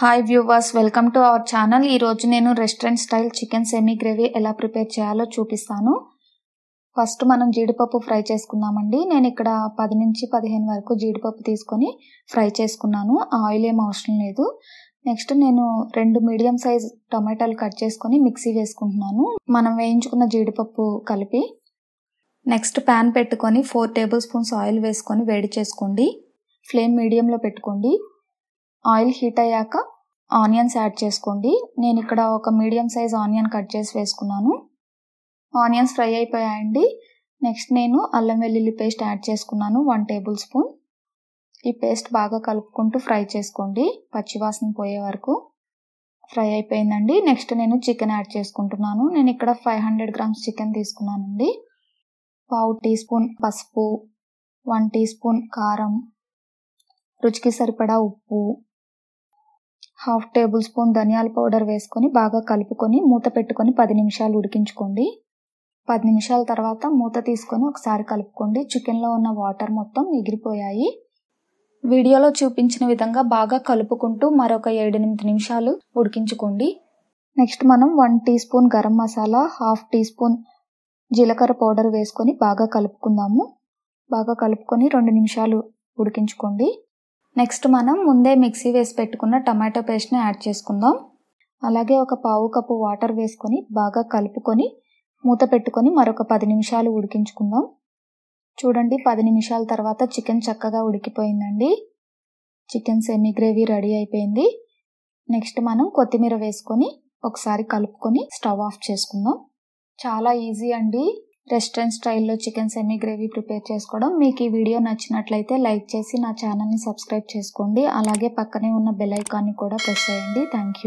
hi viewers welcome to our channel ఈరోజు నేను restaurant style chicken semi gravy ఎలా prepare చేయాలో చూపిస్తాను ఫస్ట్ మనం జీడిపప్పు ఫ్రై చేసుకుందామండి నేను ఇక్కడ పది నుంచి పదిహేను వరకు జీడిపప్పు తీసుకొని ఫ్రై చేసుకున్నాను ఆయిల్ ఏం అవసరం లేదు నెక్స్ట్ నేను రెండు మీడియం సైజ్ టమాటాలు కట్ చేసుకొని మిక్సీ వేసుకుంటున్నాను మనం వేయించుకున్న జీడిపప్పు కలిపి నెక్స్ట్ ప్యాన్ పెట్టుకొని ఫోర్ టేబుల్ స్పూన్స్ ఆయిల్ వేసుకొని వేడి చేసుకోండి ఫ్లేమ్ మీడియంలో పెట్టుకోండి ఆయిల్ హీట్ అయ్యాక ఆనియన్స్ యాడ్ చేసుకోండి నేను ఇక్కడ ఒక మీడియం సైజ్ ఆనియన్ కట్ చేసి వేసుకున్నాను ఆనియన్స్ ఫ్రై అయిపోయాయండి నెక్స్ట్ నేను అల్లం వెల్లుల్లి పేస్ట్ యాడ్ చేసుకున్నాను వన్ టేబుల్ స్పూన్ ఈ పేస్ట్ బాగా కలుపుకుంటూ ఫ్రై చేసుకోండి పచ్చివాసన పోయే వరకు ఫ్రై అయిపోయిందండి నెక్స్ట్ నేను చికెన్ యాడ్ చేసుకుంటున్నాను నేను ఇక్కడ ఫైవ్ హండ్రెడ్ గ్రామ్స్ చికెన్ తీసుకున్నానండి పావు టీ స్పూన్ పసుపు వన్ టీ స్పూన్ కారం రుచికి సరిపడా ఉప్పు హాఫ్ టేబుల్ స్పూన్ ధనియాల పౌడర్ వేసుకొని బాగా కలుపుకొని మూత పెట్టుకొని పది నిమిషాలు ఉడికించుకోండి పది నిమిషాల తర్వాత మూత తీసుకొని ఒకసారి కలుపుకోండి చికెన్లో ఉన్న వాటర్ మొత్తం ఎగిరిపోయాయి వీడియోలో చూపించిన విధంగా బాగా కలుపుకుంటూ మరొక ఏడెనిమిది నిమిషాలు ఉడికించుకోండి నెక్స్ట్ మనం one teaspoon garam masala half teaspoon జీలకర్ర పౌడర్ వేసుకొని బాగా కలుపుకుందాము బాగా కలుపుకొని రెండు నిమిషాలు ఉడికించుకోండి నెక్స్ట్ మనం ముందే మిక్సీ వేసి పెట్టుకున్న టమాటో పేస్ట్ని యాడ్ చేసుకుందాం అలాగే ఒక పావు కప్పు వాటర్ వేసుకొని బాగా కలుపుకొని మూత పెట్టుకొని మరొక పది నిమిషాలు ఉడికించుకుందాం చూడండి పది నిమిషాల తర్వాత చికెన్ చక్కగా ఉడికిపోయిందండి చికెన్ సెమీ గ్రేవీ రెడీ అయిపోయింది నెక్స్ట్ మనం కొత్తిమీర వేసుకొని ఒకసారి కలుపుకొని స్టవ్ ఆఫ్ చేసుకుందాం చాలా ఈజీ అండి రెస్టారెంట్ స్టైల్లో చికెన్ సెమీ గ్రేవీ ప్రిపేర్ చేసుకోవడం మీకు ఈ వీడియో నచ్చినట్లయితే లైక్ చేసి నా ఛానల్ని సబ్స్క్రైబ్ చేసుకోండి అలాగే పక్కనే ఉన్న బెల్ ఐకాన్ని కూడా ప్రెస్ చేయండి థ్యాంక్